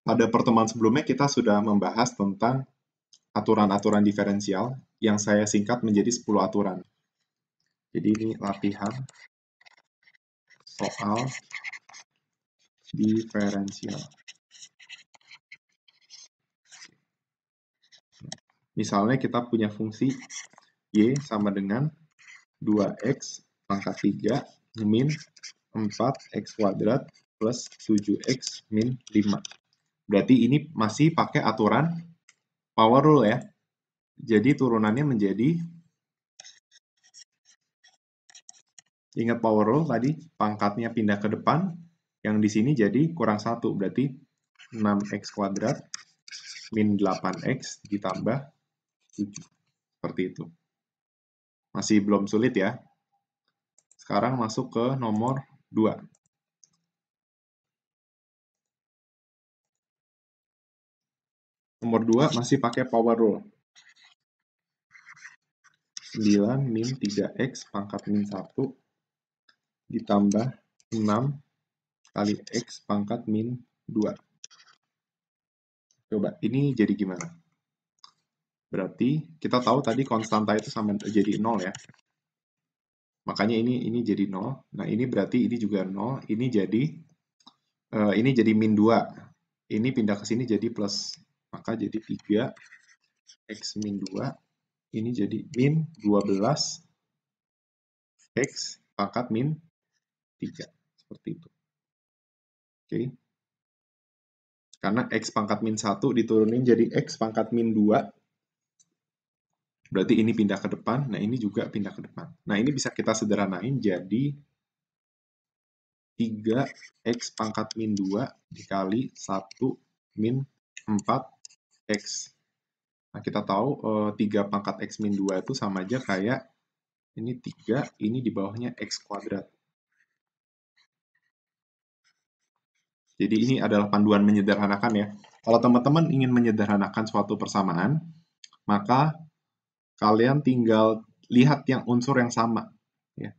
pada pertemuan sebelumnya kita sudah membahas tentang aturan-aturan diferensial yang saya singkat menjadi 10 aturan. Jadi ini latihan soal diferensial. Misalnya kita punya fungsi Y sama dengan 2X pangkat 3 min 4X kuadrat plus 7X min 5. Berarti ini masih pakai aturan power rule ya. Jadi turunannya menjadi Ingat power rule tadi pangkatnya pindah ke depan, yang di sini jadi kurang satu berarti 6x kuadrat min 8x ditambah 7. Seperti itu. Masih belum sulit ya. Sekarang masuk ke nomor 2. Nomor 2 masih pakai power rule. 9 min 3x pangkat min 1 ditambah 6 kali x pangkat min 2. Coba, ini jadi gimana? Berarti kita tahu tadi konstanta itu sama jadi 0 ya. Makanya ini ini jadi 0. Nah, ini berarti ini juga 0. Ini jadi uh, ini jadi min 2. Ini pindah ke sini jadi plus maka jadi 3 X min 2, ini jadi min 12 X pangkat min 3, seperti itu. Oke. Karena X pangkat min 1 diturunin jadi X pangkat min 2, berarti ini pindah ke depan, nah ini juga pindah ke depan. Nah ini bisa kita sederhanain jadi 3x pangkat min 2 dikali 1 min 4 X. Nah, kita tahu e, eh, 3 pangkat X min 2 itu sama aja kayak ini 3, ini di bawahnya X kuadrat. Jadi ini adalah panduan menyederhanakan ya. Kalau teman-teman ingin menyederhanakan suatu persamaan, maka kalian tinggal lihat yang unsur yang sama. Ya.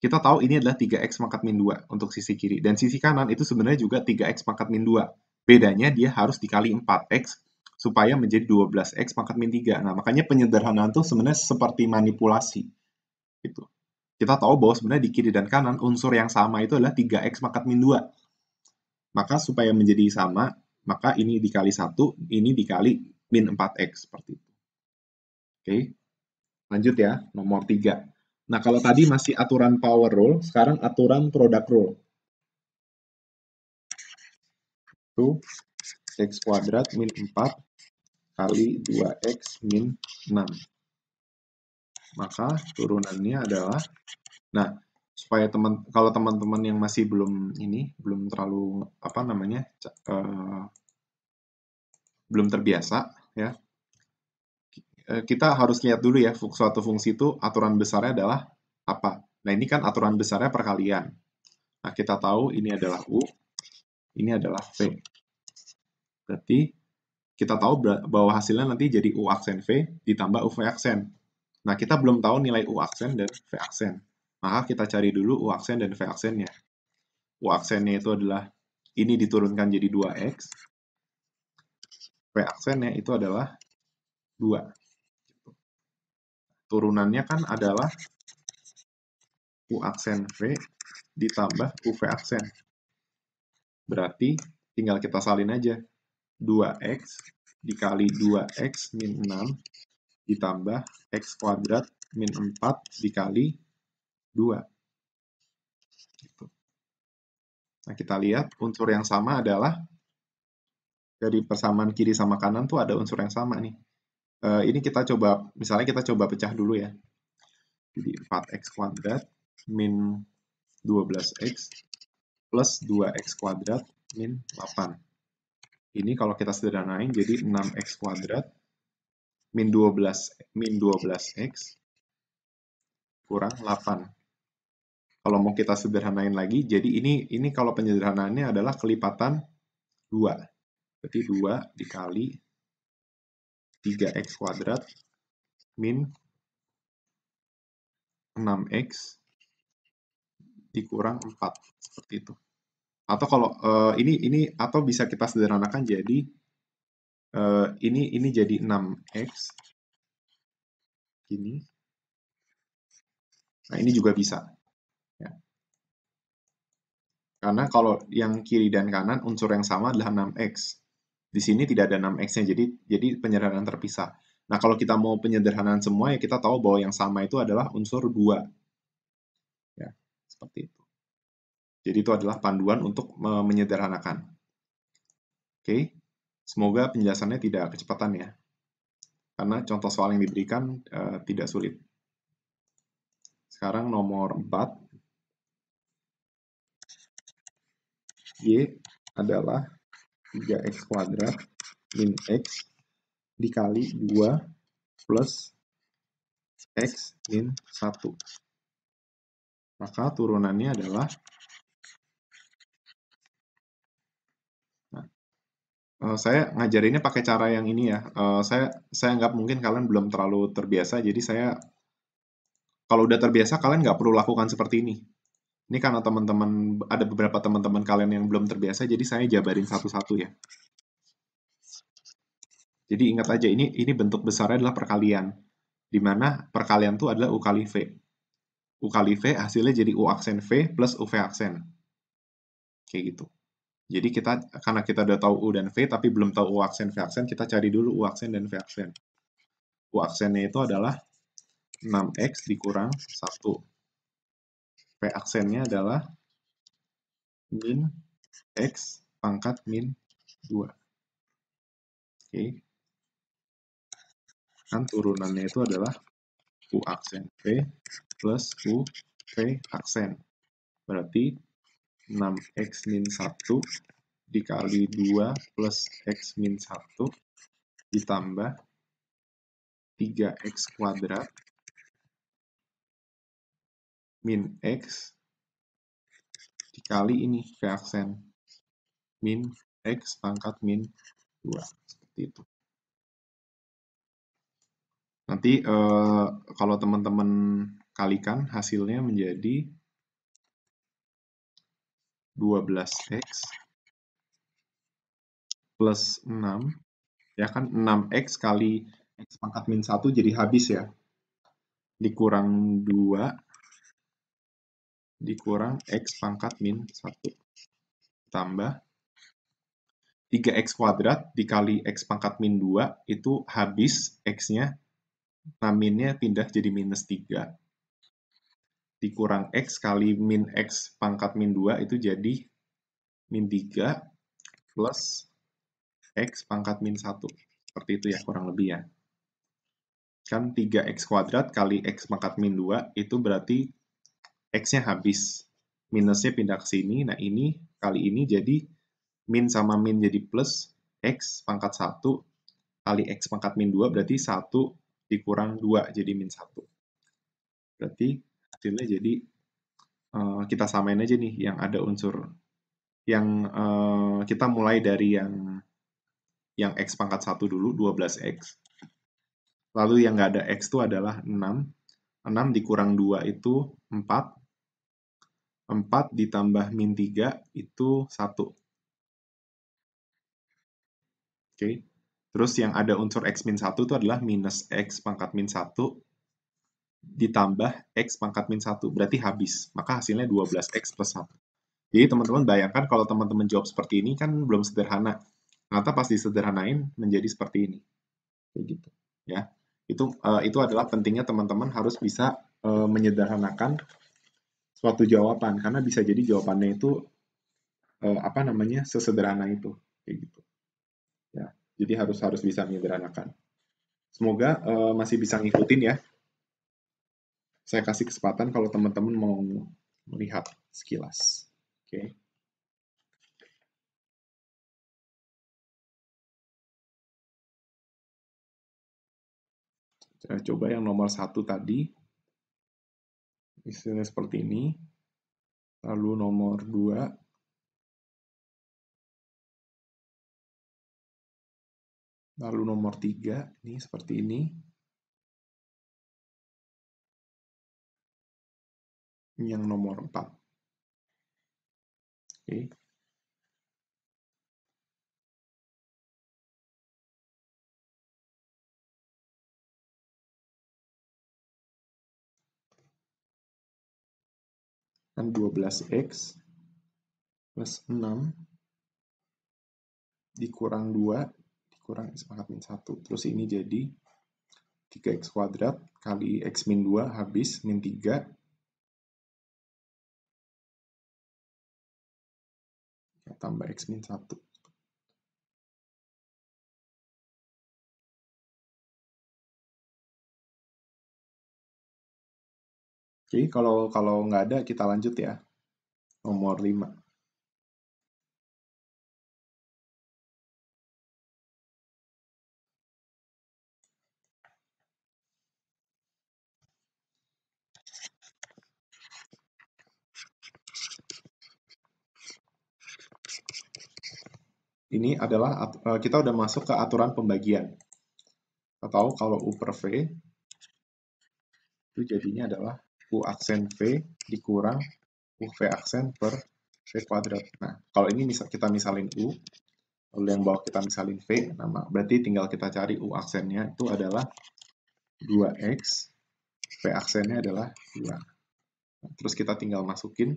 Kita tahu ini adalah 3x pangkat min 2 untuk sisi kiri. Dan sisi kanan itu sebenarnya juga 3x pangkat min 2. Bedanya dia harus dikali 4x supaya menjadi 12x pangkat min 3. Nah, makanya penyederhanaan itu sebenarnya seperti manipulasi. Gitu. Kita tahu bahwa sebenarnya di kiri dan kanan unsur yang sama itu adalah 3x pangkat min 2. Maka supaya menjadi sama, maka ini dikali 1, ini dikali min 4x, seperti itu. Oke, lanjut ya, nomor 3. Nah, kalau tadi masih aturan power rule, sekarang aturan product rule. Itu x kuadrat min 4 kali 2x min 6. Maka turunannya adalah, nah, supaya teman, kalau teman-teman yang masih belum ini, belum terlalu, apa namanya, uh, belum terbiasa, ya, eh, kita harus lihat dulu ya, suatu fungsi itu aturan besarnya adalah apa. Nah, ini kan aturan besarnya perkalian. Nah, kita tahu ini adalah U, ini adalah V. Berarti kita tahu bahwa hasilnya nanti jadi U aksen V ditambah u v aksen. Nah, kita belum tahu nilai U aksen dan V aksen. Maka kita cari dulu U aksen dan V aksennya. U aksennya itu adalah ini diturunkan jadi 2X. V aksennya itu adalah 2. Turunannya kan adalah U aksen V ditambah u v aksen. Berarti tinggal kita salin aja. 2x dikali 2x min 6 ditambah x kuadrat min 4 dikali 2. Gitu. Nah, kita lihat unsur yang sama adalah dari persamaan kiri sama kanan tuh ada unsur yang sama nih. Eh, ini kita coba, misalnya kita coba pecah dulu ya. Jadi 4x kuadrat min 12x plus 2x kuadrat min 8. Ini kalau kita sederhanain jadi 6x kuadrat min 12 min 12x kurang 8. Kalau mau kita sederhanain lagi, jadi ini ini kalau penyederhanaannya adalah kelipatan 2. Berarti 2 dikali 3x kuadrat min 6x dikurang 4. Seperti itu atau kalau uh, ini ini atau bisa kita sederhanakan jadi uh, ini ini jadi 6x ini nah ini juga bisa ya. karena kalau yang kiri dan kanan unsur yang sama adalah 6x di sini tidak ada 6x-nya jadi jadi penyederhanaan terpisah nah kalau kita mau penyederhanaan semua ya kita tahu bahwa yang sama itu adalah unsur 2 ya seperti itu jadi itu adalah panduan untuk menyederhanakan. Oke, semoga penjelasannya tidak kecepatan ya. Karena contoh soal yang diberikan uh, tidak sulit. Sekarang nomor 4. Y adalah 3x kuadrat min x dikali 2 plus x min 1. Maka turunannya adalah Eh, saya ngajarinnya pakai cara yang ini ya. Uh, saya saya anggap mungkin kalian belum terlalu terbiasa, jadi saya kalau udah terbiasa kalian nggak perlu lakukan seperti ini. Ini karena teman-teman ada beberapa teman-teman kalian yang belum terbiasa, jadi saya jabarin satu-satu ya. Jadi ingat aja ini ini bentuk besarnya adalah perkalian, di mana perkalian itu adalah u kali v. U kali v hasilnya jadi u aksen v plus v aksen, kayak gitu. Jadi kita karena kita udah tahu U dan V tapi belum tahu U aksen V aksen, kita cari dulu U aksen dan V aksen. U aksennya itu adalah 6X dikurang 1. v aksennya adalah min X pangkat min 2. Oke. Okay. Dan turunannya itu adalah U aksen V plus U V aksen. Berarti 6x min 1 dikali 2 plus x min 1 ditambah 3x kuadrat min x dikali ini ke aksen min x pangkat min 2 seperti itu. Nanti eh, kalau teman-teman kalikan hasilnya menjadi 12x plus 6, ya kan 6x kali x pangkat min 1 jadi habis ya. Dikurang 2, dikurang x pangkat min 1. Tambah 3x kuadrat dikali x pangkat min 2 itu habis x-nya, nah minnya pindah jadi minus 3 dikurang X kali min X pangkat min 2 itu jadi min 3 plus X pangkat min 1. Seperti itu ya, kurang lebih ya. Kan 3X kuadrat kali X pangkat min 2 itu berarti X-nya habis. Minusnya pindah ke sini. Nah, ini kali ini jadi min sama min jadi plus X pangkat 1 kali X pangkat min 2 berarti 1 dikurang 2 jadi min 1. Berarti hasilnya jadi uh, kita samain aja nih yang ada unsur yang uh, kita mulai dari yang yang x pangkat 1 dulu 12x lalu yang nggak ada x itu adalah 6 6 dikurang 2 itu 4 4 ditambah min 3 itu 1 oke okay. terus yang ada unsur x min 1 itu adalah minus x pangkat min 1 ditambah X pangkat min 1. Berarti habis. Maka hasilnya 12X plus 1. Jadi teman-teman bayangkan kalau teman-teman jawab seperti ini kan belum sederhana. Ternyata pas disederhanain menjadi seperti ini. Kayak gitu. Ya. Itu uh, itu adalah pentingnya teman-teman harus bisa uh, menyederhanakan suatu jawaban karena bisa jadi jawabannya itu uh, apa namanya sesederhana itu kayak gitu. Ya. Jadi harus harus bisa menyederhanakan. Semoga uh, masih bisa ngikutin ya. Saya kasih kesempatan kalau teman-teman mau melihat sekilas. Oke. Okay. Saya coba yang nomor satu tadi. misalnya seperti ini. Lalu nomor dua. Lalu nomor tiga. Ini seperti ini. yang nomor 4. Oke. Okay. Dan 12x plus 6 dikurang 2 dikurang x pangkat min 1. Terus ini jadi 3x kuadrat kali x min 2 habis min 3 tambah X min 1. Oke, kalau kalau nggak ada kita lanjut ya. Nomor 5. ini adalah eh, kita udah masuk ke aturan pembagian. Atau kalau U per V itu jadinya adalah U aksen V dikurang U V aksen per V kuadrat. Nah, kalau ini kita misalin U, lalu yang bawah kita misalin V, nama, berarti tinggal kita cari U aksennya itu adalah 2X, V aksennya adalah 2. Nah, terus kita tinggal masukin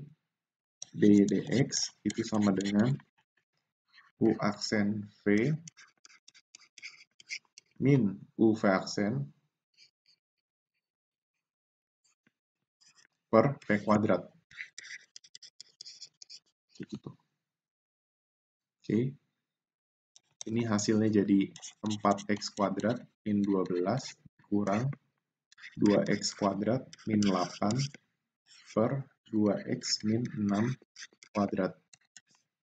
D dx itu sama dengan U aksen V min U V aksen per V kuadrat. Begitu. Oke. Ini hasilnya jadi 4x kuadrat min 12 kurang 2x kuadrat min 8 per 2x min 6 kuadrat.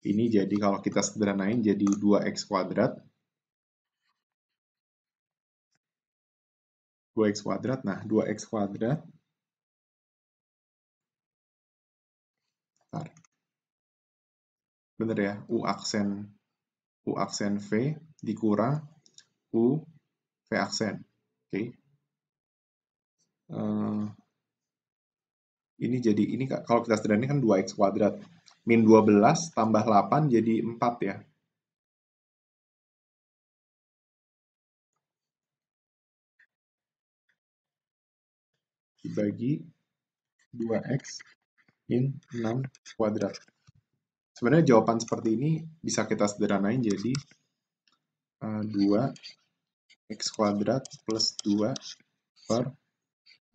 Ini jadi kalau kita sederhanain jadi 2x kuadrat. 2x kuadrat, nah 2x kuadrat. Bentar. Bener ya, U aksen U aksen V dikurang U V aksen. Oke. Okay. Uh, eh, ini jadi, ini kalau kita sederhanain kan 2x kuadrat. Min 12 tambah 8 jadi 4 ya. Dibagi 2x min 6 kuadrat. Sebenarnya jawaban seperti ini bisa kita sederhanain jadi uh, eh, 2 x kuadrat plus 2 per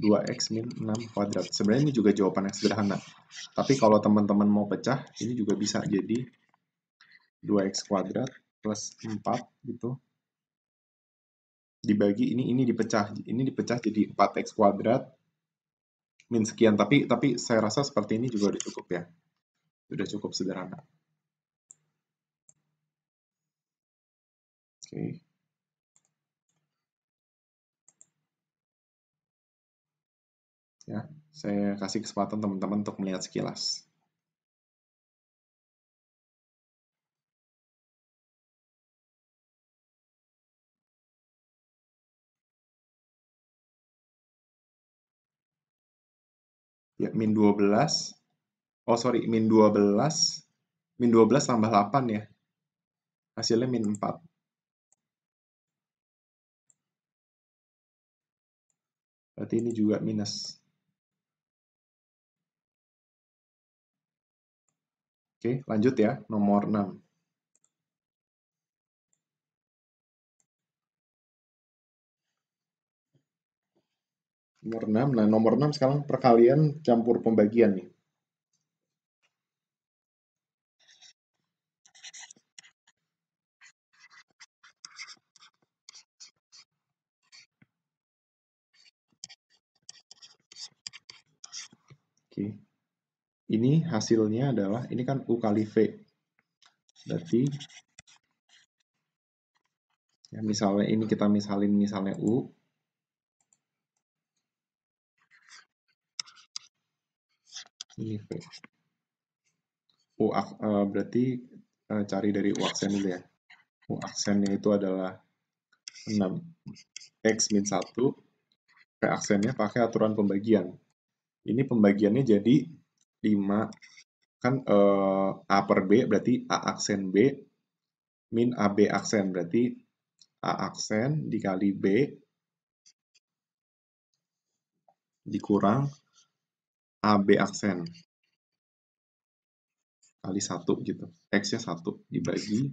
2x min 6 kuadrat. Sebenarnya ini juga jawaban yang sederhana. Tapi kalau teman-teman mau pecah, ini juga bisa jadi 2x kuadrat plus 4 gitu. Dibagi ini ini dipecah, ini dipecah jadi 4x kuadrat min sekian. Tapi tapi saya rasa seperti ini juga sudah cukup ya. Sudah cukup sederhana. Oke. Okay. Ya, saya kasih kesempatan teman-teman untuk melihat sekilas. ya min 12 oh sorry min 12 min 12 tambah 8 ya hasilnya min 4 berarti ini juga minus Oke, lanjut ya, nomor 6. Nomor 6, nah nomor 6 sekarang perkalian campur pembagian nih. ini hasilnya adalah, ini kan U kali V. Berarti, ya misalnya ini kita misalin misalnya U. Ini V. U, uh, berarti uh, cari dari U aksen dulu ya. U aksennya itu adalah 6. X min 1. v aksennya pakai aturan pembagian. Ini pembagiannya jadi 5 kan uh, A per B berarti A aksen B min AB aksen berarti A aksen dikali B dikurang AB aksen kali 1 gitu. X-nya 1 dibagi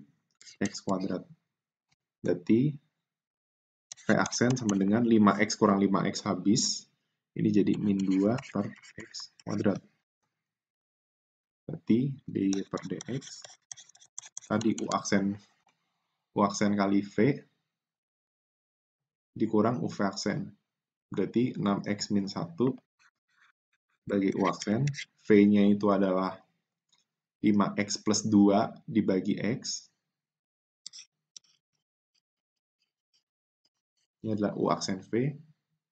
X kuadrat. Berarti V aksen sama dengan 5X kurang 5X habis. Ini jadi min 2 per X kuadrat berarti d per dx tadi u aksen u aksen kali v dikurang uv aksen berarti 6x min 1 bagi u aksen v-nya itu adalah 5x plus 2 dibagi x ini adalah u aksen v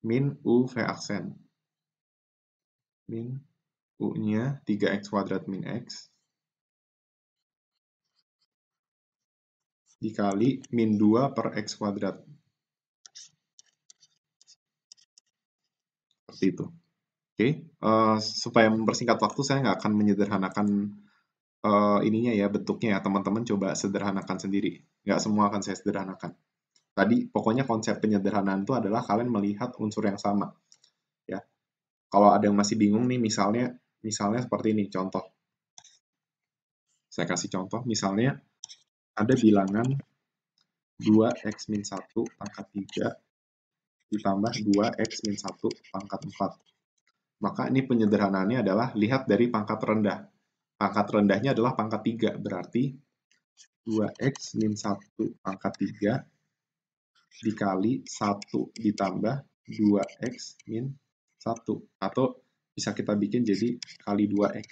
min u v aksen min U-nya 3x kuadrat min x dikali min 2 per x kuadrat. Seperti itu. Oke, okay. uh, eh, supaya mempersingkat waktu saya nggak akan menyederhanakan uh, ininya ya bentuknya ya teman-teman coba sederhanakan sendiri. Nggak semua akan saya sederhanakan. Tadi pokoknya konsep penyederhanaan itu adalah kalian melihat unsur yang sama. Ya, kalau ada yang masih bingung nih misalnya Misalnya seperti ini, contoh. Saya kasih contoh, misalnya ada bilangan 2x 1 pangkat 3 ditambah 2x 1 pangkat 4. Maka ini penyederhanaannya adalah lihat dari pangkat rendah. Pangkat rendahnya adalah pangkat 3, berarti 2x 1 pangkat 3 dikali 1 ditambah 2x 1. Atau bisa kita bikin jadi kali 2x.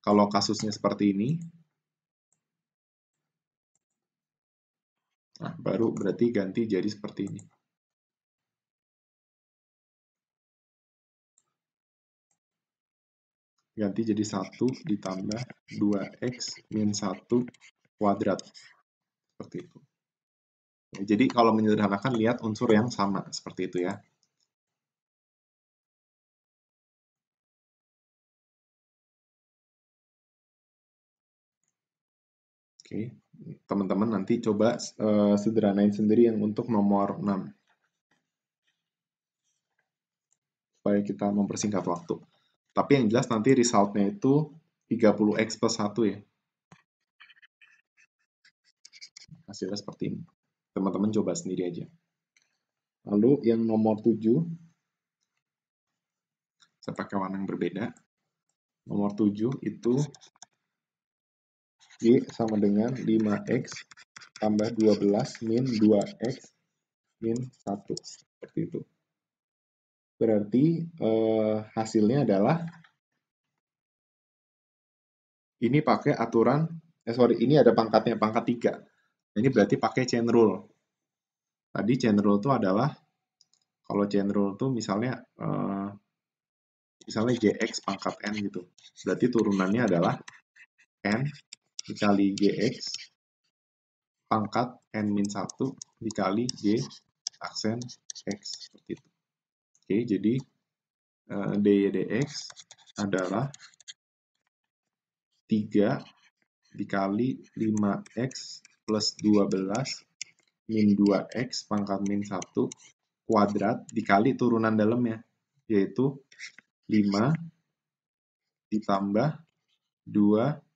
Kalau kasusnya seperti ini, nah, baru berarti ganti jadi seperti ini. ganti jadi 1 ditambah 2x min 1 kuadrat. Seperti itu. jadi kalau menyederhanakan, lihat unsur yang sama. Seperti itu ya. Oke, teman-teman nanti coba uh, sederhanain sendiri yang untuk nomor 6. Supaya kita mempersingkat waktu. Tapi yang jelas nanti resultnya itu 30x plus 1 ya. Hasilnya seperti ini. Teman-teman coba sendiri aja. Lalu yang nomor 7. Saya pakai warna yang berbeda. Nomor 7 itu Y sama dengan 5X tambah 12 min 2X min 1. Seperti itu. Berarti eh, hasilnya adalah ini pakai aturan, eh sorry, ini ada pangkatnya, pangkat 3. Ini berarti pakai chain rule. Tadi chain rule itu adalah, kalau chain rule itu misalnya, eh, misalnya JX pangkat N gitu. Berarti turunannya adalah N dikali GX pangkat N-1 dikali G aksen X. Seperti itu. Oke, jadi uh, DX adalah 3 dikali 5X plus 12 min 2x pangkat min 1 kuadrat dikali turunan dalamnya, yaitu 5 ditambah 2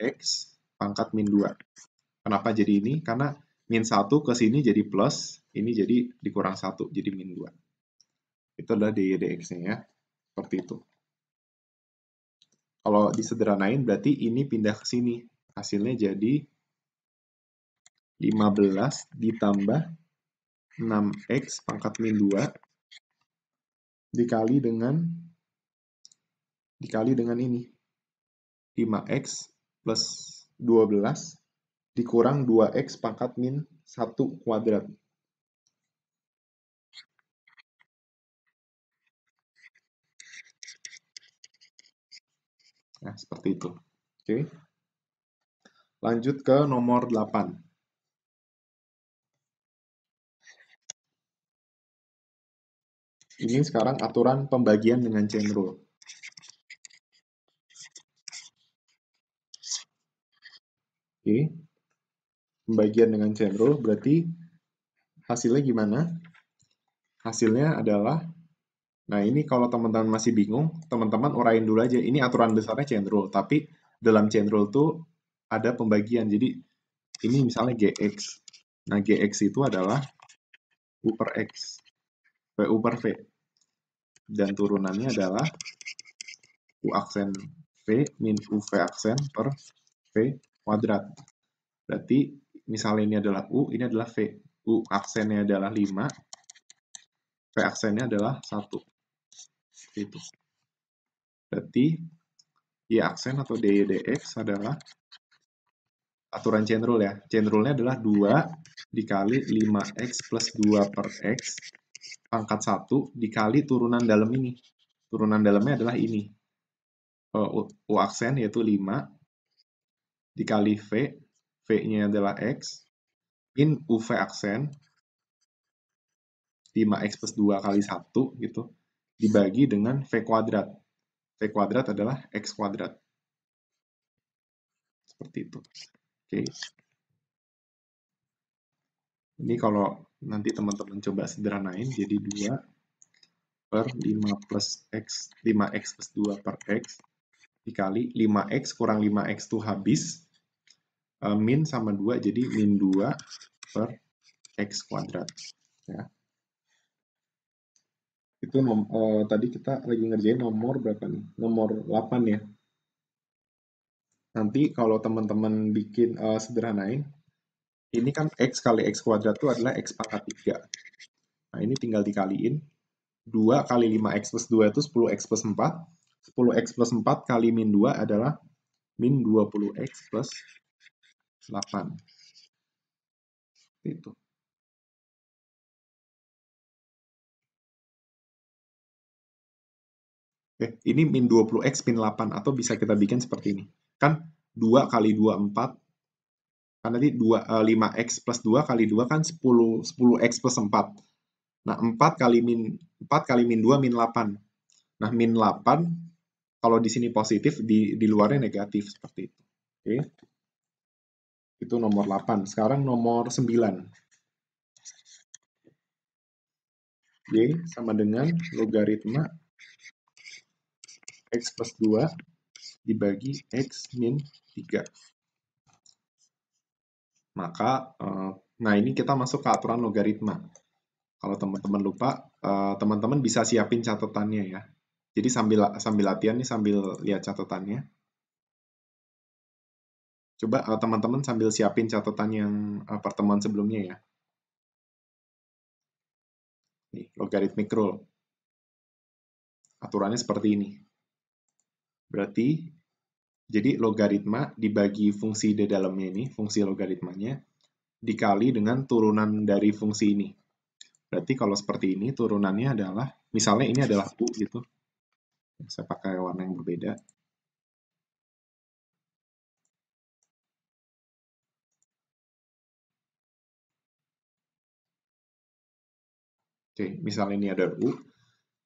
X pangkat min 2. Kenapa jadi ini? Karena min 1 ke sini jadi plus, ini jadi dikurang 1, jadi min 2. Itu adalah dy dx-nya ya, seperti itu. Kalau disederhanain berarti ini pindah ke sini. Hasilnya jadi 15 ditambah 6x pangkat min 2 dikali dengan dikali dengan ini 5x plus 12 dikurang 2x pangkat min 1 kuadrat. Nah, seperti itu. Oke. Lanjut ke nomor 8. Ini sekarang aturan pembagian dengan chain rule. Oke. Pembagian dengan cendro berarti hasilnya gimana? Hasilnya adalah Nah, ini kalau teman-teman masih bingung, teman-teman urain dulu aja. Ini aturan besarnya chain rule, tapi dalam chain rule tuh ada pembagian. Jadi, ini misalnya GX. Nah, GX itu adalah U per X, U per V. Dan turunannya adalah U aksen V min v aksen per V kuadrat. Berarti misalnya ini adalah U, ini adalah V. U aksennya adalah 5, V aksennya adalah 1. Itu. Berarti Y aksen atau dy dx adalah aturan chain rule ya. Chain rule-nya adalah 2 dikali 5x plus 2 per x pangkat 1 dikali turunan dalam ini. Turunan dalamnya adalah ini. Oh, U, U aksen yaitu 5 dikali V, V-nya adalah X, min UV aksen, 5X plus 2 kali 1 gitu, dibagi dengan V kuadrat. V kuadrat adalah X kuadrat. Seperti itu. Oke. Okay. Ini kalau nanti teman-teman coba sederhanain, jadi 2 per 5 plus X, 5X plus 2 per X, dikali 5X kurang 5X itu habis, uh, min sama 2, jadi min 2 per x kuadrat. Ya. Itu nom uh, tadi kita lagi ngerjain nomor berapa nih? Nomor 8 ya. Nanti kalau teman-teman bikin uh, sederhanain, ini kan x kali x kuadrat itu adalah x pangkat 3. Nah, ini tinggal dikaliin. 2 kali 5x plus 2 itu 10x plus 4. 10x plus 4 kali min 2 adalah min 20x plus 8. Itu. Oke, ini min 20x min 8 atau bisa kita bikin seperti ini. Kan 2 kali 2 4 kan tadi 2 5x eh, plus 2 kali 2 kan 10 10x plus 4. Nah, 4 kali min 4 kali min 2 min 8. Nah, min 8 kalau di sini positif di di luarnya negatif seperti itu. Oke. Itu nomor 8. Sekarang nomor 9. Y sama dengan logaritma X plus 2 dibagi X min 3. Maka, eh, nah ini kita masuk ke aturan logaritma. Kalau teman-teman lupa, eh, teman-teman bisa siapin catatannya ya. Jadi sambil sambil latihan nih sambil lihat catatannya. Coba teman eh, teman-teman sambil siapin catatan yang uh, pertemuan sebelumnya ya. Nih, logaritmic rule. Aturannya seperti ini. Berarti, jadi logaritma dibagi fungsi di dalamnya ini, fungsi logaritmanya, dikali dengan turunan dari fungsi ini. Berarti kalau seperti ini, turunannya adalah, misalnya ini adalah U gitu. Saya pakai warna yang berbeda. Oke, misalnya ini ada U,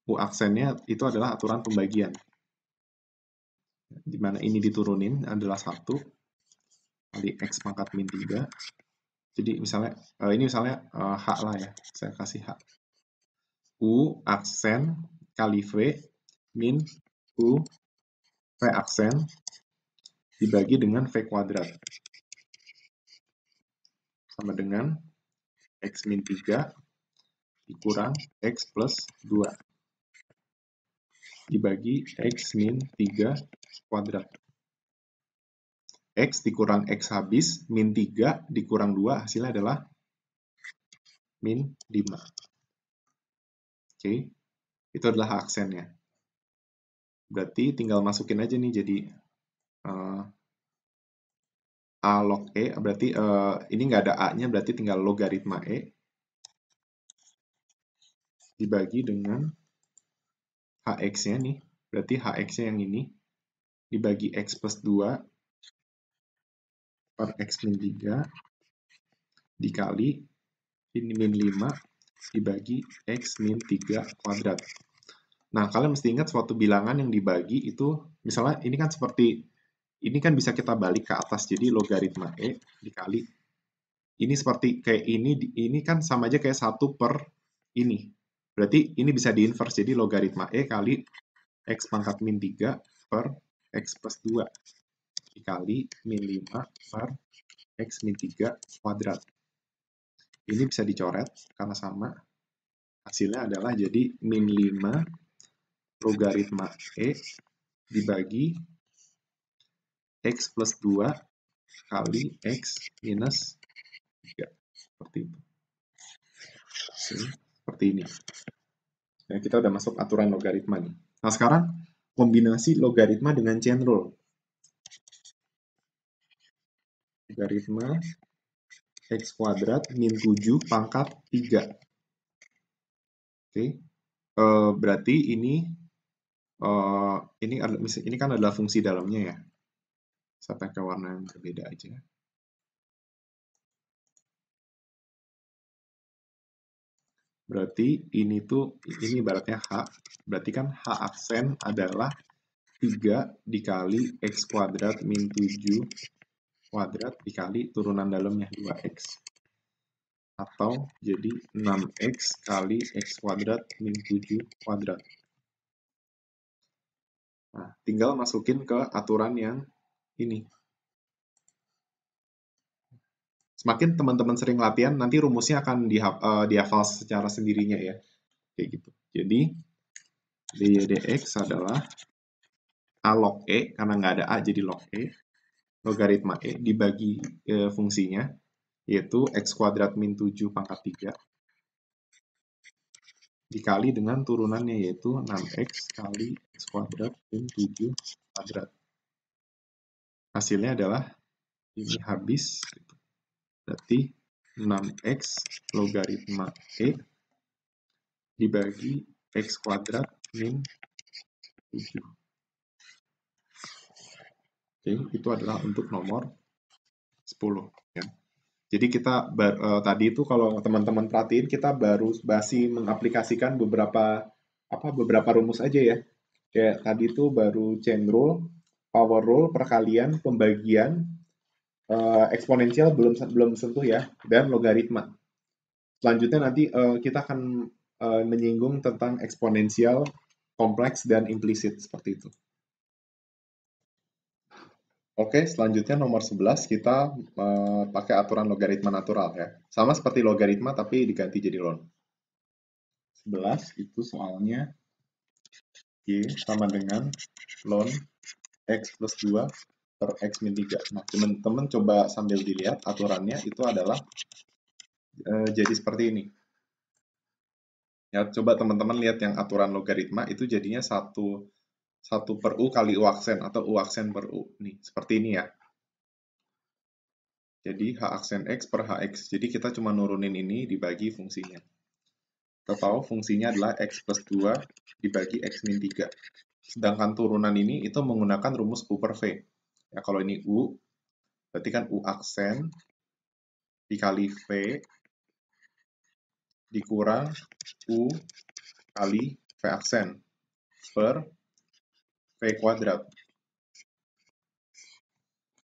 U aksennya itu adalah aturan pembagian. Di mana ini diturunin adalah 1 kali X pangkat min 3. Jadi misalnya, eh, ini misalnya eh, H lah ya, saya kasih H. U aksen kali V min U V aksen dibagi dengan V kuadrat. Sama dengan X min 3 dikurang X plus 2 dibagi X min 3 kuadrat. X dikurang X habis, min 3 dikurang 2 hasilnya adalah min 5. Oke, itu adalah aksennya. Berarti tinggal masukin aja nih jadi uh, A log E, berarti uh, ini nggak ada A-nya, berarti tinggal logaritma E dibagi dengan hx-nya nih. Berarti hx-nya yang ini dibagi x plus 2 per x min 3 dikali ini min 5 dibagi x min 3 kuadrat. Nah, kalian mesti ingat suatu bilangan yang dibagi itu, misalnya ini kan seperti, ini kan bisa kita balik ke atas, jadi logaritma E dikali. Ini seperti kayak ini, ini kan sama aja kayak satu per ini, Berarti ini bisa diinverse, jadi logaritma E kali X pangkat min 3 per X plus 2 dikali min 5 per X min 3 kuadrat. Ini bisa dicoret karena sama. Hasilnya adalah jadi min 5 logaritma E dibagi X plus 2 kali X minus 3. Seperti itu. Oke. Okay. Seperti ini. Ya, kita udah masuk aturan logaritma nih. Nah, sekarang kombinasi logaritma dengan chain rule. Logaritma x kuadrat min 7 pangkat 3. Oke. Okay. Uh, eh, berarti ini uh, ini ini kan adalah fungsi dalamnya ya. Saya pakai warna yang berbeda aja. Berarti ini tuh, ini baratnya H. Berarti kan H aksen adalah 3 dikali X kuadrat min 7 kuadrat dikali turunan dalamnya 2X. Atau jadi 6X kali X kuadrat min 7 kuadrat. Nah, tinggal masukin ke aturan yang ini. semakin teman-teman sering latihan, nanti rumusnya akan di, uh, eh, dihafal secara sendirinya ya. Kayak gitu. Jadi, DYDX adalah A log E, karena nggak ada A jadi log E, logaritma E dibagi e, fungsinya, yaitu X kuadrat min 7 pangkat 3, dikali dengan turunannya yaitu 6X kali X kuadrat min 7 kuadrat. Hasilnya adalah ini habis, gitu. Berarti 6x logaritma e dibagi x kuadrat min 7. Oke, itu adalah untuk nomor 10. Ya. Jadi kita bar, uh, e, tadi itu kalau teman-teman perhatiin kita baru basi mengaplikasikan beberapa apa beberapa rumus aja ya. Kayak tadi itu baru chain rule, power rule, perkalian, pembagian, Eh, eksponensial belum belum sentuh ya dan logaritma. Selanjutnya nanti uh, kita akan uh, menyinggung tentang eksponensial, kompleks dan implisit seperti itu. Oke, selanjutnya nomor 11 kita uh, pakai aturan logaritma natural ya. Sama seperti logaritma tapi diganti jadi ln. 11 itu soalnya Y sama dengan ln X plus 2 per X min 3. Nah, teman-teman coba sambil dilihat aturannya itu adalah e, jadi seperti ini. Ya, coba teman-teman lihat yang aturan logaritma itu jadinya 1, 1 per U kali U aksen atau U aksen per U. Nih, seperti ini ya. Jadi H aksen X per h x. Jadi kita cuma nurunin ini dibagi fungsinya. Kita tahu fungsinya adalah X plus 2 dibagi X min 3. Sedangkan turunan ini itu menggunakan rumus U per V. Ya, kalau ini U, berarti kan U aksen dikali V dikurang U kali V aksen per V kuadrat.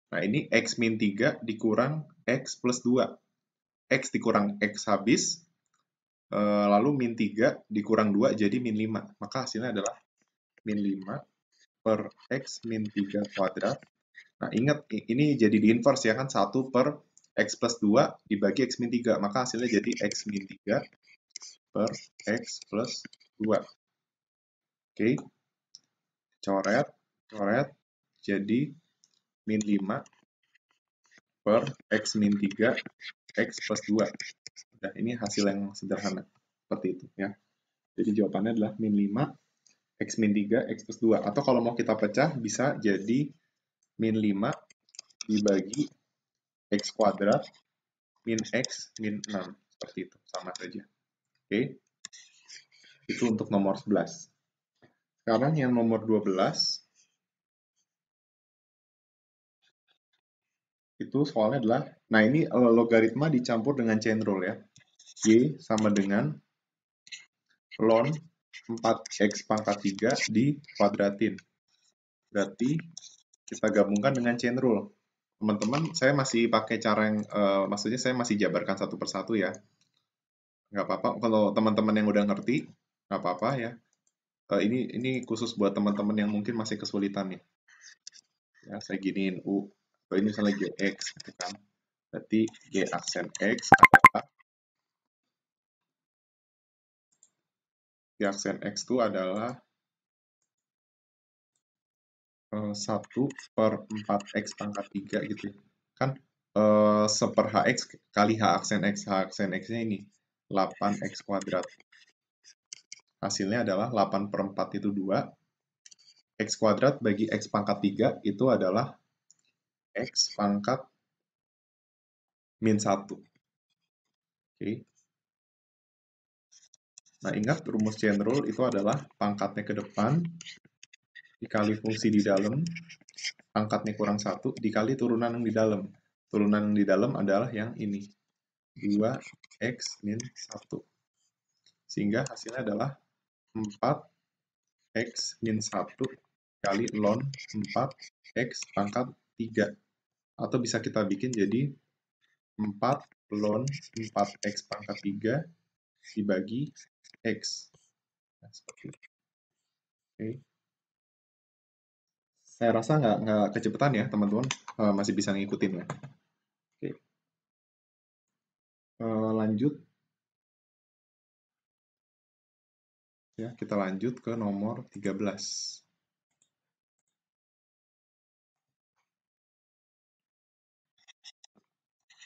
Nah, ini X min 3 dikurang X plus 2. X dikurang X habis, eh, lalu min 3 dikurang 2 jadi min 5. Maka hasilnya adalah min 5 per X min 3 kuadrat Nah, ingat ini jadi di inverse ya kan 1 per X plus 2 dibagi X min 3. Maka hasilnya jadi X min 3 per X plus 2. Oke. Coret, coret. Jadi min 5 per X min 3 X plus 2. Nah, ini hasil yang sederhana. Seperti itu ya. Jadi jawabannya adalah min 5 X min 3 X plus 2. Atau kalau mau kita pecah bisa jadi min 5 dibagi x kuadrat min x min 6. Seperti itu, sama saja. Oke. Okay. Itu untuk nomor 11. Sekarang yang nomor 12. Itu soalnya adalah, nah ini eh, logaritma dicampur dengan chain rule ya. Y sama dengan ln 4x pangkat 3 dikuadratin. Berarti kita gabungkan dengan chain rule. Teman-teman, saya masih pakai cara yang, uh, maksudnya saya masih jabarkan satu persatu ya. Nggak apa-apa, kalau teman-teman yang udah ngerti, nggak apa-apa ya. Uh, ini ini khusus buat teman-teman yang mungkin masih kesulitan nih. Ya, saya giniin U, atau ini misalnya GX, gitu kan. Berarti G aksen X adalah G aksen X itu adalah 1 eh, per 4x pangkat 3 gitu ya. Kan e, eh, 1 per hx kali h aksen x, h aksen x-nya ini 8x kuadrat. Hasilnya adalah 8 per 4 itu 2. x kuadrat bagi x pangkat 3 itu adalah x pangkat min 1. Oke. Okay. Nah, ingat rumus general itu adalah pangkatnya ke depan dikali fungsi di dalam, pangkatnya kurang satu dikali turunan yang di dalam. Turunan yang di dalam adalah yang ini. 2x min 1. Sehingga hasilnya adalah 4x min 1 kali ln 4x pangkat 3. Atau bisa kita bikin jadi 4 ln 4x pangkat 3 dibagi x. Nah, seperti itu. Oke. Okay saya rasa nggak nggak kecepatan ya teman-teman uh, masih bisa ngikutin ya oke okay. uh, eh, lanjut ya kita lanjut ke nomor 13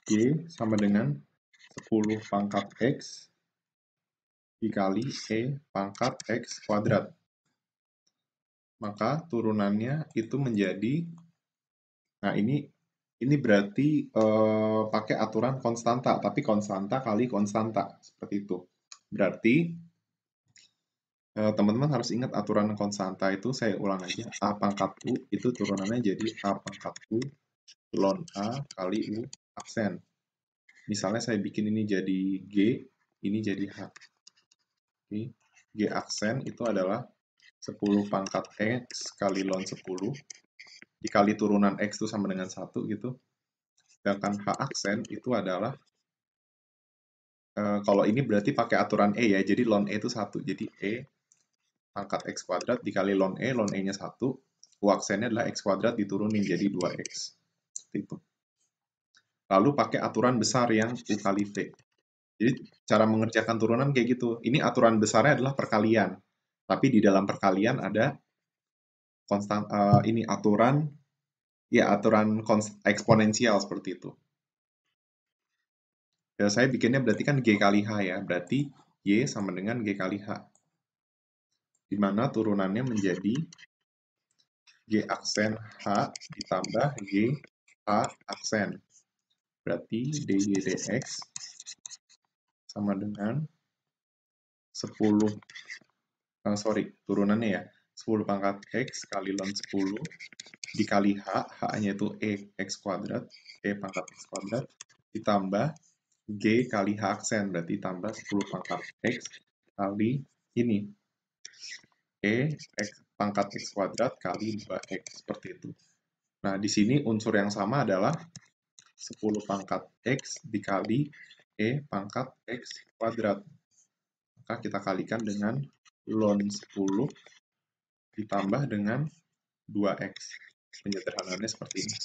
Y sama dengan 10 pangkat X dikali E pangkat X kuadrat maka turunannya itu menjadi nah ini ini berarti eh, pakai aturan konstanta tapi konstanta kali konstanta seperti itu berarti eh, teman-teman harus ingat aturan konstanta itu saya ulang aja a pangkat u itu turunannya jadi a pangkat u ln a kali u absen misalnya saya bikin ini jadi g ini jadi h G aksen itu adalah 10 pangkat X kali ln 10 dikali turunan X itu sama dengan 1 gitu. Sedangkan H aksen itu adalah e, kalau ini berarti pakai aturan E ya, jadi ln E itu 1. Jadi E pangkat X kuadrat dikali ln E, ln E-nya 1, U aksennya adalah X kuadrat diturunin jadi 2X. itu. Lalu pakai aturan besar yang U kali V. Jadi cara mengerjakan turunan kayak gitu. Ini aturan besarnya adalah perkalian tapi di dalam perkalian ada konstan uh, ini aturan ya aturan eksponensial seperti itu. Ya, saya bikinnya berarti kan G kali H ya, berarti Y sama dengan G kali H. Di mana turunannya menjadi G aksen H ditambah G H aksen. Berarti dy dx sama dengan 10 uh, sorry, turunannya ya. 10 pangkat X kali ln 10 dikali H, H-nya itu E X kuadrat, E pangkat X kuadrat, ditambah G kali H aksen, berarti tambah 10 pangkat X kali ini. E X pangkat X kuadrat kali 2X, seperti itu. Nah, di sini unsur yang sama adalah 10 pangkat X dikali E pangkat X kuadrat. Maka kita kalikan dengan ln 10 ditambah dengan 2x. Penyederhanaannya seperti ini.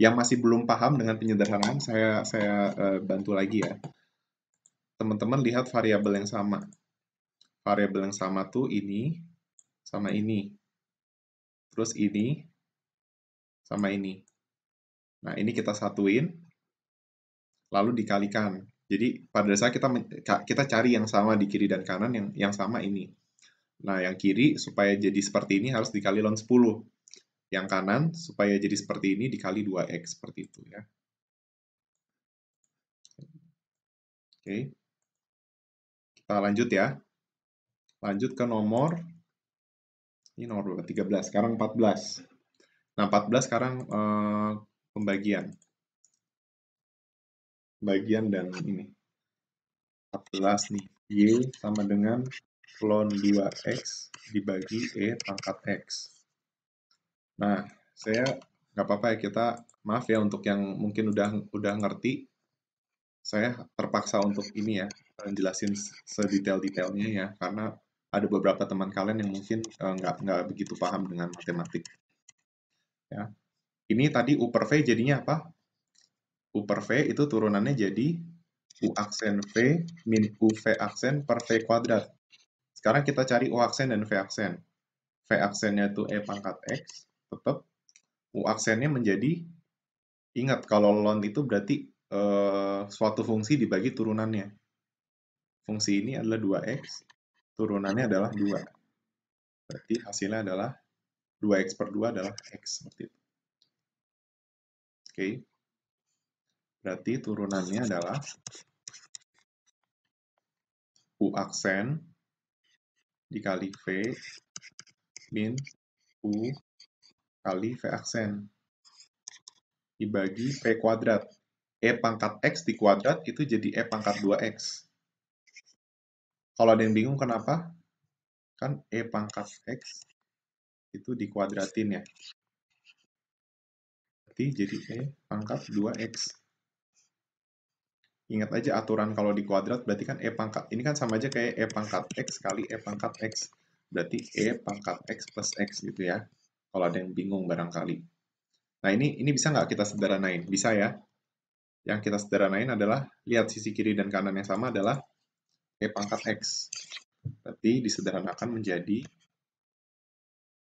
Yang masih belum paham dengan penyederhanaan, saya saya uh, bantu lagi ya. Teman-teman lihat variabel yang sama. Variabel yang sama tuh ini sama ini. Terus ini sama ini. Nah, ini kita satuin, lalu dikalikan. Jadi pada dasarnya kita kita cari yang sama di kiri dan kanan yang yang sama ini. Nah, yang kiri supaya jadi seperti ini harus dikali ln 10. Yang kanan supaya jadi seperti ini dikali 2x seperti itu ya. Oke. Kita lanjut ya. Lanjut ke nomor ini nomor 13, sekarang 14. Nah, 14 sekarang eh, pembagian bagian dan ini 14 nih Y sama dengan klon 2X dibagi E pangkat X nah saya nggak apa-apa ya kita maaf ya untuk yang mungkin udah udah ngerti saya terpaksa untuk ini ya jelasin sedetail-detailnya ya karena ada beberapa teman kalian yang mungkin eh, nggak nggak begitu paham dengan matematik ya ini tadi U per V jadinya apa U per V itu turunannya jadi U aksen V min U V aksen per V kuadrat. Sekarang kita cari U aksen dan V aksen. V aksennya itu E pangkat X, tetap. U aksennya menjadi, ingat kalau ln itu berarti eh, suatu fungsi dibagi turunannya. Fungsi ini adalah 2X, turunannya adalah 2. Berarti hasilnya adalah 2X per 2 adalah X, seperti itu. Oke. Okay. Berarti turunannya adalah U aksen dikali V min U kali V aksen dibagi P kuadrat. E pangkat X di kuadrat itu jadi E pangkat 2X. Kalau ada yang bingung kenapa, kan E pangkat X itu dikuadratin ya. Berarti jadi E pangkat 2X ingat aja aturan kalau di kuadrat berarti kan E pangkat, ini kan sama aja kayak E pangkat X kali E pangkat X. Berarti E pangkat X plus X gitu ya. Kalau ada yang bingung barangkali. Nah ini, ini bisa nggak kita sederhanain? Bisa ya. Yang kita sederhanain adalah, lihat sisi kiri dan kanan yang sama adalah E pangkat X. Berarti disederhanakan menjadi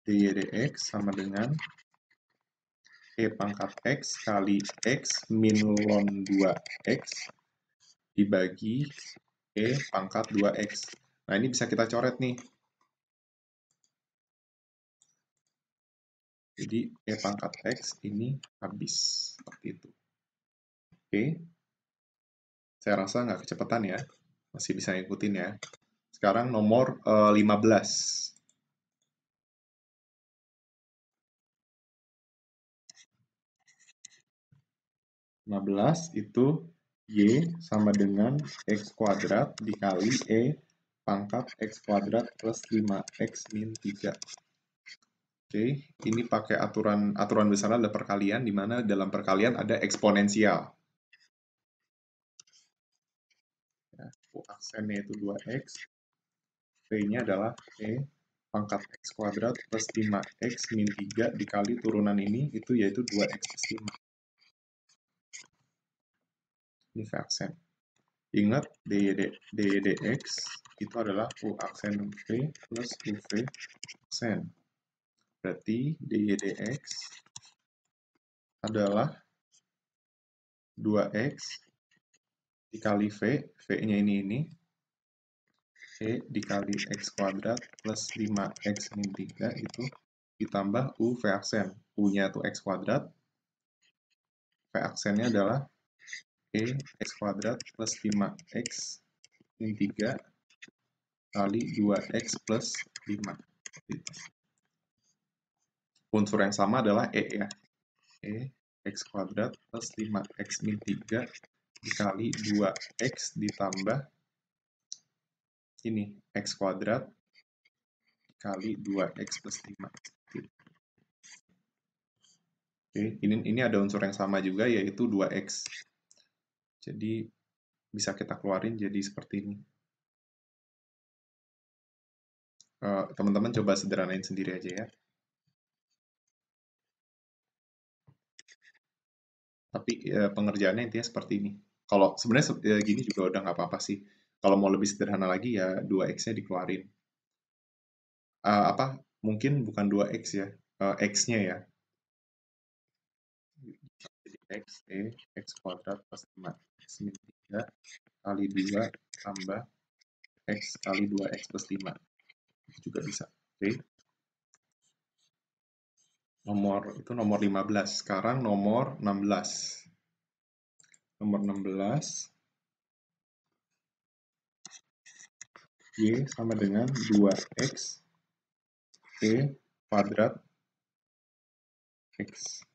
dy dx sama dengan E pangkat X kali X min ln 2X dibagi E pangkat 2X. Nah, ini bisa kita coret nih. Jadi, E pangkat X ini habis. Seperti itu. Oke. Saya rasa nggak kecepatan ya. Masih bisa ngikutin ya. Sekarang nomor e, eh, 15. belas itu Y sama dengan X kuadrat dikali E pangkat X kuadrat plus 5X min 3. Oke, ini pakai aturan aturan besar adalah perkalian, di mana dalam perkalian ada eksponensial. Ya, aksennya itu 2X, V-nya adalah E pangkat X kuadrat plus 5X min 3 dikali turunan ini, itu yaitu 2X plus 5 lift aksen. Ingat dy, e e itu adalah u aksen v plus uv aksen. Berarti dy e adalah 2x dikali v, v-nya ini ini, e dikali x kuadrat plus 5x ini 3 itu ditambah u v aksen. U-nya itu x kuadrat, v aksennya adalah E X kuadrat plus 5X ini 3 kali 2X plus 5. Unsur yang sama adalah E ya. E X kuadrat plus 5X min 3 dikali 2X ditambah ini X kuadrat kali 2X plus 5. Oke, ini, ini ada unsur yang sama juga yaitu 2X. Jadi bisa kita keluarin jadi seperti ini. Eh, teman-teman uh, coba sederhanain sendiri aja ya. Tapi uh, pengerjaannya intinya seperti ini. Kalau sebenarnya uh, gini juga udah nggak apa-apa sih. Kalau mau lebih sederhana lagi ya 2x-nya dikeluarin. Uh, apa mungkin bukan 2x ya, uh, x-nya ya. X, T, e, X kuadrat plus 5, X min 3 kali 2 tambah X kali 2X plus 5. Juga bisa, oke. Okay. Nomor, itu nomor 15. Sekarang nomor 16. Nomor 16. Y sama dengan 2X T kuadrat X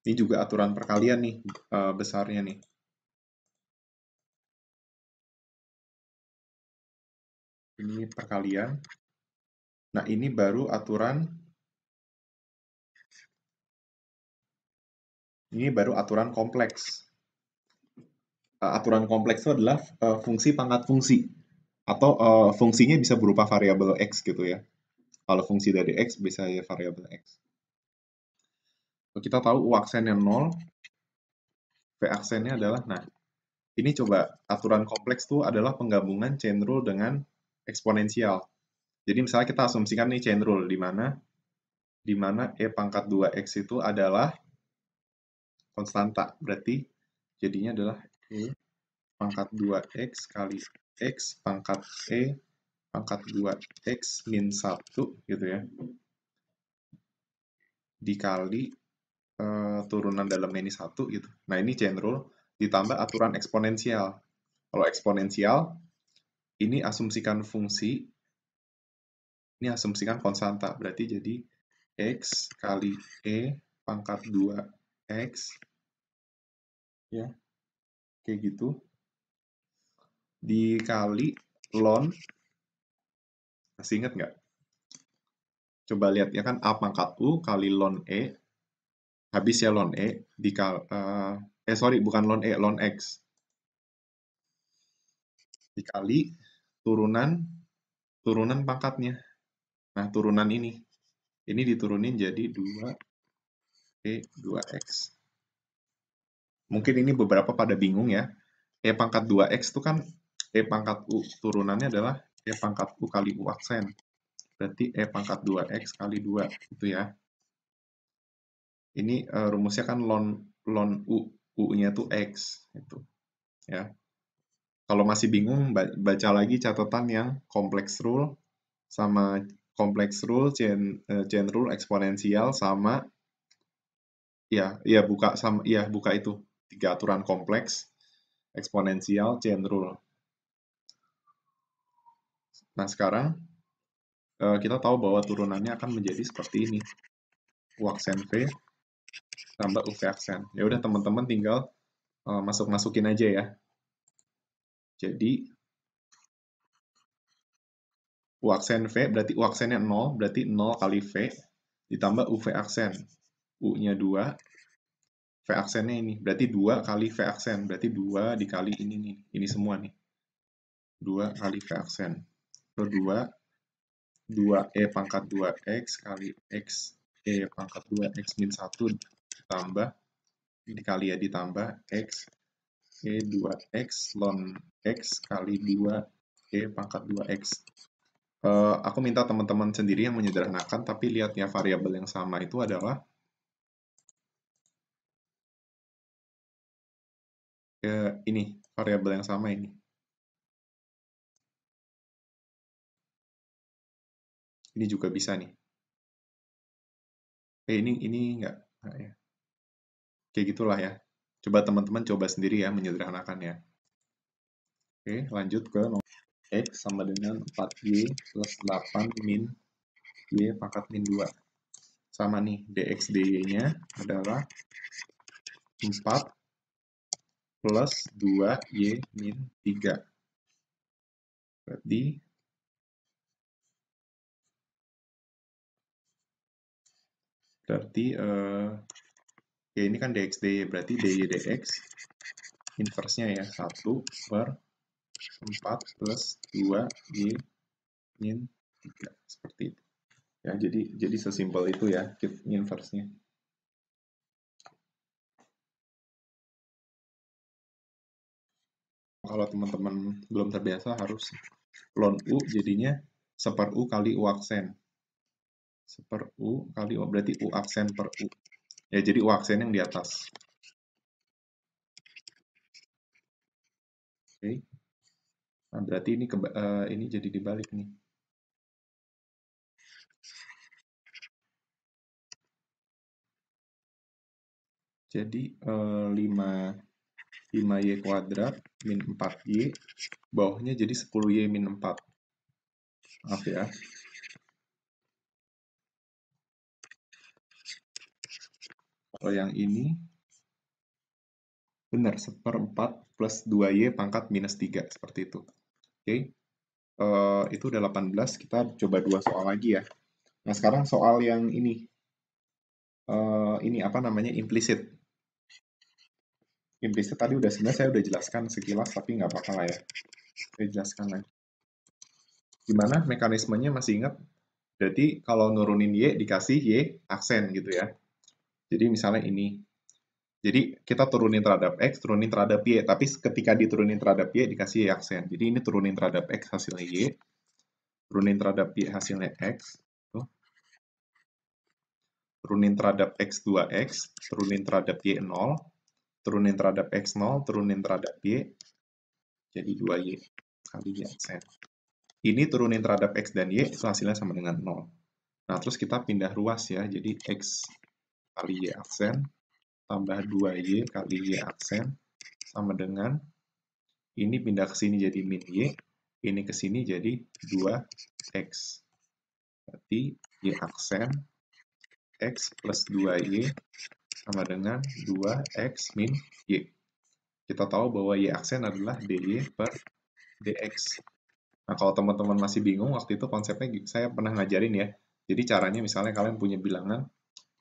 ini juga aturan perkalian nih eh, besarnya nih. Ini perkalian. Nah, ini baru aturan Ini baru aturan kompleks. Eh, aturan kompleks itu adalah eh, fungsi pangkat fungsi atau fungsinya bisa berupa variabel x gitu ya. Kalau fungsi dari x bisa ya variabel x kita tahu U aksennya 0, V aksennya adalah, nah, ini coba aturan kompleks tuh adalah penggabungan chain rule dengan eksponensial. Jadi misalnya kita asumsikan nih chain rule, di mana di mana E pangkat 2X itu adalah konstanta. Berarti jadinya adalah E pangkat 2X kali X pangkat E pangkat 2X min 1 gitu ya. Dikali uh, turunan dalam ini satu gitu. Nah ini general ditambah aturan eksponensial. Kalau eksponensial ini asumsikan fungsi, ini asumsikan konstanta, berarti jadi x kali e pangkat 2 x, ya, kayak gitu, dikali ln, masih inget nggak? Coba lihat ya kan a pangkat u kali ln e habisnya ln E dikal uh, eh, eh sorry bukan ln E ln X dikali turunan turunan pangkatnya nah turunan ini ini diturunin jadi 2 E 2X mungkin ini beberapa pada bingung ya E pangkat 2X itu kan E pangkat U turunannya adalah E pangkat U kali U aksen berarti E pangkat 2X kali 2 gitu ya ini uh, rumusnya kan ln ln u u-nya tuh x itu ya kalau masih bingung baca lagi catatan yang complex rule sama complex rule chain uh, chain rule eksponensial sama ya ya buka sama ya buka itu tiga aturan kompleks eksponensial chain rule nah sekarang eh, kita tahu bahwa turunannya akan menjadi seperti ini waksen v tambah UV aksen. Ya udah teman-teman tinggal uh, masuk-masukin aja ya. Jadi U aksen V berarti U aksennya 0, berarti 0 kali V ditambah UV aksen. U-nya 2, V aksennya ini. Berarti 2 kali V aksen, berarti 2 dikali ini nih. Ini semua nih. 2 kali V aksen. Terus 2 2E pangkat 2X kali X Oke, pangkat 2x min 1 ditambah, dikali ya ditambah x. e 2x ln x kali 2 e pangkat 2x. Uh, eh, aku minta teman-teman sendiri yang menyederhanakan, tapi lihatnya variabel yang sama itu adalah uh, ini, variabel yang sama ini. Ini juga bisa nih eh ini ini nggak ya kayak gitulah ya coba teman-teman coba sendiri ya menyederhanakannya oke lanjut ke x sama dengan 4y plus 8 min y pangkat min 2 sama nih dx dy nya adalah 4 plus 2y min 3 berarti berarti uh, ya ini kan dx dy berarti dy dx inversnya ya 1 per 4 plus 2 y min 3 seperti itu ya jadi jadi sesimpel itu ya inversnya kalau teman-teman belum terbiasa harus ln u jadinya seper u kali u aksen per U kali U, oh, Berarti U aksen per U. Ya, jadi U aksen yang di atas. Oke. Okay. Nah, berarti ini, keba uh, ini jadi dibalik nih. Jadi uh, 5 5Y kuadrat min 4Y, bawahnya jadi 10Y min 4. Maaf ya. Kalau yang ini, benar, seperempat plus 2Y pangkat minus 3, seperti itu. Oke, okay. uh, eh, itu udah 18, kita coba dua soal lagi ya. Nah, sekarang soal yang ini. Uh, ini apa namanya, implicit. Implicit tadi udah sebenarnya saya udah jelaskan sekilas, tapi nggak apa-apa lah ya. Saya jelaskan lagi. Gimana mekanismenya masih ingat? Jadi kalau nurunin Y dikasih Y aksen gitu ya. Jadi misalnya ini. Jadi kita turunin terhadap X, turunin terhadap Y. Tapi ketika diturunin terhadap Y, dikasih Y aksen. Jadi ini turunin terhadap X hasilnya Y. Turunin terhadap Y hasilnya X. Turunin terhadap X 2X. Turunin terhadap Y 0. Turunin terhadap X 0. Turunin terhadap Y. Jadi 2Y kali Y aksen. Ini turunin terhadap X dan Y, hasilnya sama dengan 0. Nah, terus kita pindah ruas ya. Jadi X kali Y aksen, tambah 2Y kali Y aksen, sama dengan ini pindah ke sini jadi min Y, ini ke sini jadi 2X. Berarti Y aksen X plus 2Y sama dengan 2X min Y. Kita tahu bahwa Y aksen adalah DY per DX. Nah, kalau teman-teman masih bingung, waktu itu konsepnya saya pernah ngajarin ya. Jadi caranya misalnya kalian punya bilangan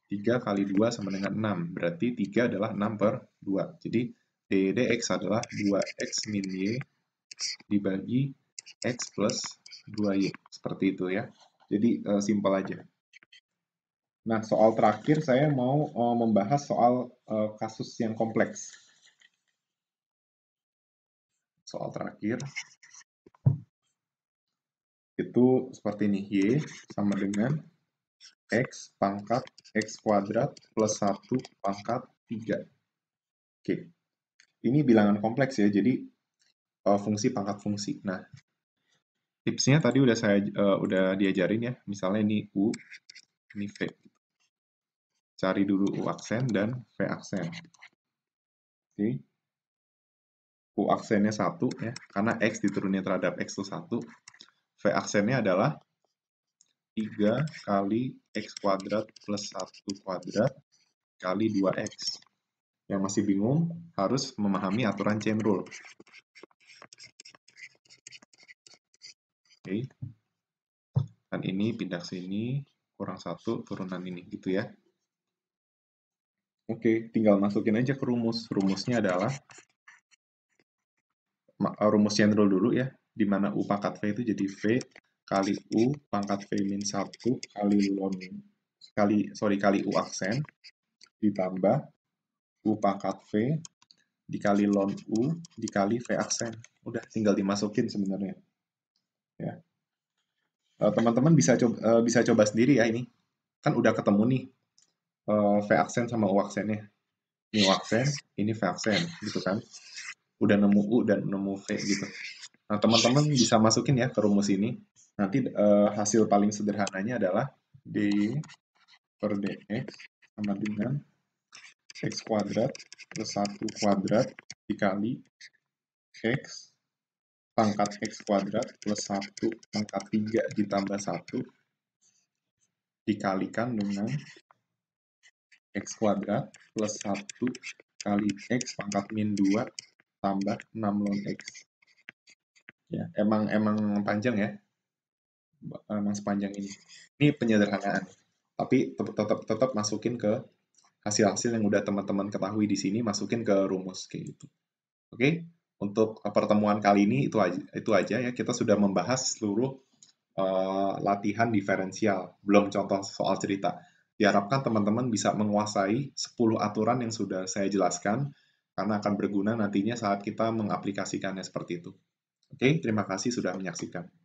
3 kali 2 sama dengan 6. Berarti 3 adalah 6 per 2. Jadi D dx adalah 2x min Y dibagi x plus 2Y. Seperti itu ya. Jadi uh, simpel aja. Nah, soal terakhir saya mau uh, membahas soal uh, kasus yang kompleks. Soal terakhir itu seperti ini, Y sama dengan X pangkat X kuadrat plus 1 pangkat 3. Oke, ini bilangan kompleks ya, jadi uh, fungsi pangkat fungsi. Nah, tipsnya tadi udah saya uh, udah diajarin ya, misalnya ini U, ini V. Cari dulu U aksen dan V aksen. Oke. U aksennya 1 ya, karena X diturunnya terhadap X itu 1. V aksennya adalah 3 kali x kuadrat plus 1 kuadrat kali 2x. Yang masih bingung harus memahami aturan chain rule. Oke. Dan ini pindah sini, kurang satu turunan ini gitu ya. Oke, tinggal masukin aja ke rumus. Rumusnya adalah eh, rumus chain rule dulu ya, di mana U pangkat V itu jadi V kali U pangkat V min satu kali lon kali sorry kali U aksen ditambah U pangkat V dikali lon U dikali V aksen. Udah tinggal dimasukin sebenarnya. Ya. Eh, teman-teman bisa coba eh, bisa coba sendiri ya ini. Kan udah ketemu nih eh, V aksen sama U aksennya. Ini U aksen, ini V aksen gitu kan. Udah nemu U dan nemu V gitu. Nah, teman-teman bisa masukin ya ke rumus ini. Nanti uh, hasil paling sederhananya adalah D per dx sama dengan x kuadrat plus 1 kuadrat dikali x pangkat x kuadrat plus 1 pangkat 3 ditambah 1 dikalikan dengan x kuadrat plus 1 kali x pangkat min 2 tambah 6 log x. Ya, emang emang panjang ya Eh, emang sepanjang ini. Ini penyederhanaan. Tapi tetap tetap masukin ke hasil-hasil yang udah teman-teman ketahui di sini masukin ke rumus kayak gitu. Oke, okay? untuk eh, pertemuan kali ini itu aja itu aja ya kita sudah membahas seluruh uh, latihan diferensial, belum contoh soal cerita. Diharapkan teman-teman bisa menguasai 10 aturan yang sudah saya jelaskan karena akan berguna nantinya saat kita mengaplikasikannya seperti itu. Oke, okay? terima kasih sudah menyaksikan.